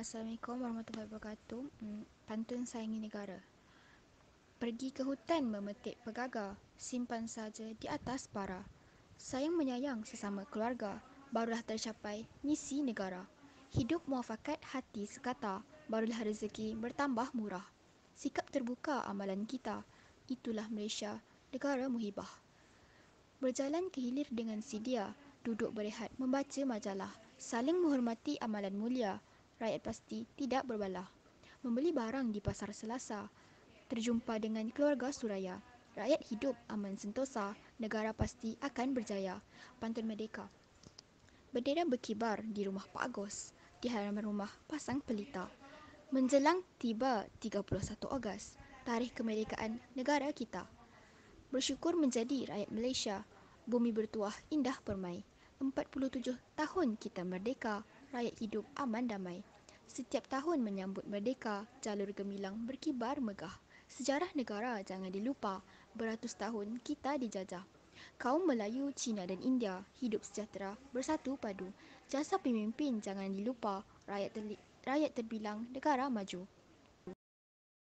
Assalamualaikum warahmatullahi wabarakatuh hmm, Pantun sayangi negara Pergi ke hutan memetik pegaga Simpan saja di atas para Sayang menyayang sesama keluarga Barulah tercapai misi negara Hidup muafakat hati sekata Barulah rezeki bertambah murah Sikap terbuka amalan kita Itulah Malaysia, negara muhibah Berjalan ke hilir dengan sidia Duduk berehat membaca majalah Saling menghormati amalan mulia rakyat pasti tidak berbalah. Membeli barang di pasar Selasa, terjumpa dengan keluarga Suraya. Rakyat hidup aman sentosa, negara pasti akan berjaya. Pantun Merdeka Bendera berkibar di rumah Pak Agus, di halaman rumah pasang pelita. Menjelang tiba 31 Ogos, tarikh kemerdekaan negara kita. Bersyukur menjadi rakyat Malaysia, bumi bertuah indah permai. 47 tahun kita merdeka rakyat hidup aman damai. Setiap tahun menyambut merdeka, jalur gemilang berkibar megah. Sejarah negara jangan dilupa, beratus tahun kita dijajah. Kaum Melayu, Cina dan India hidup sejahtera, bersatu padu. Jasa pemimpin jangan dilupa, rakyat, rakyat terbilang negara maju.